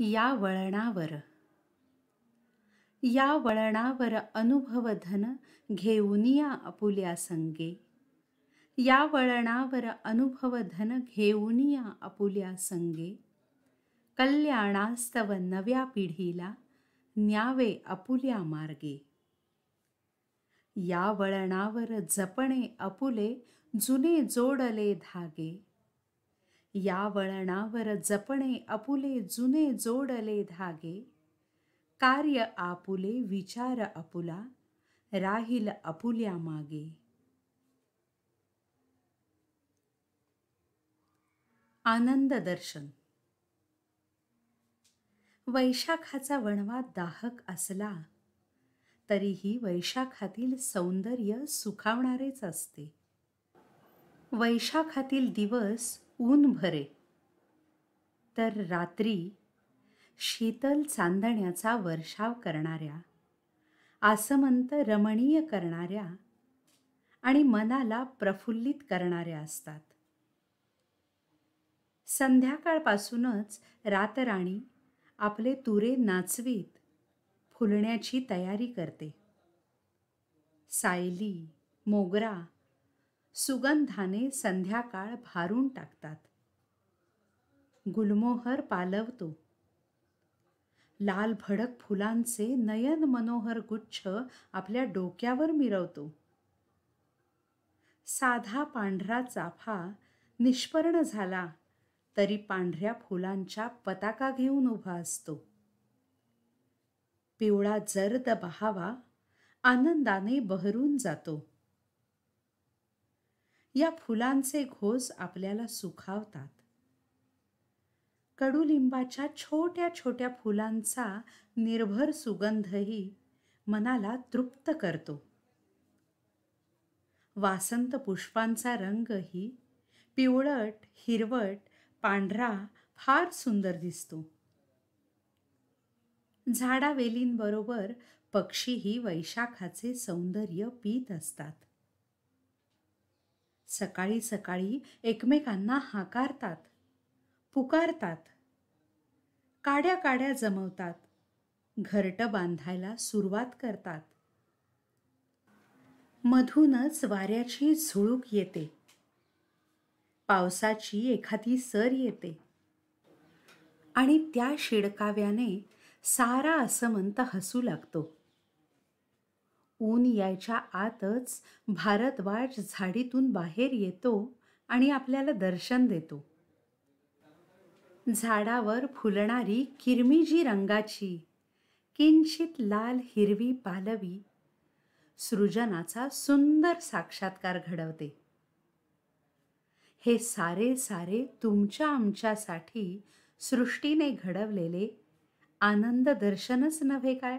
या वळणावर या वळणावर अनुभवधन घेऊन या अपुल्या संगे या वळणावर अनुभवधन घेऊन या अपुल्या संगे कल्याणास्तव नव्या पिढीला न्यावे अपुल्या मार्गे या वळणावर जपणे अपुले जुने जोडले धागे या वळणावर जपणे अपुले जुने जोडले धागे कार्य आपुले विचार अपुला राहील अपुल्या मागे आनंद दर्शन वैशाखाचा वणवा दाहक असला तरीही वैशाखातील सौंदर्य सुखावणारेच असते वैशाखातील दिवस ऊन भरे तर रात्री शीतल चांदण्याचा वर्षाव करणाऱ्या आसमंत रमणीय करणाऱ्या आणि मनाला प्रफुल्लित करणाऱ्या असतात संध्याकाळपासूनच रातराणी आपले तुरे नाचवीत फुलण्याची तयारी करते सायली मोगरा सुगंधाने संध्याकाळ भारून टाकतात गुलमोहर पालवतो लाल भडक फुलांचे नयन मनोहर गुच्छ आपल्या डोक्यावर मिरवतो साधा पांढरा चाफा निष्पर्ण झाला तरी पांढऱ्या फुलांच्या पताका घेऊन उभा असतो पिवळा जर्द बहावा आनंदाने बहरून जातो या फुलांचे घोस आपल्याला सुखावतात कडुलिंबाच्या छोट्या छोट्या फुलांचा निर्भर सुगंधही मनाला तृप्त करतो वासंत पुष्पांचा रंगही पिवळट हिरवट पांढरा फार सुंदर दिसतो झाडावेलींबरोबर पक्षीही वैशाखाचे सौंदर्य पीत असतात सकाळी सकाळी एकमेकांना हाकारतात पुकारतात काड्या काड्या जमवतात घरट बांधायला सुरुवात करतात मधूनच वाऱ्याची झुळूक येते पावसाची एखादी सर येते आणि त्या शिडकाव्याने सारा असमंत हसू लागतो ऊन यायच्या आतच भारद्वाज झाडीतून बाहेर येतो आणि आपल्याला दर्शन देतो झाडावर फुलणारी किरमिजी रंगाची किंचित लाल हिरवी पालवी सृजनाचा सुंदर साक्षात्कार घडवते हे सारे सारे तुमच्या आमच्यासाठी सृष्टीने घडवलेले आनंद दर्शनच नव्हे काय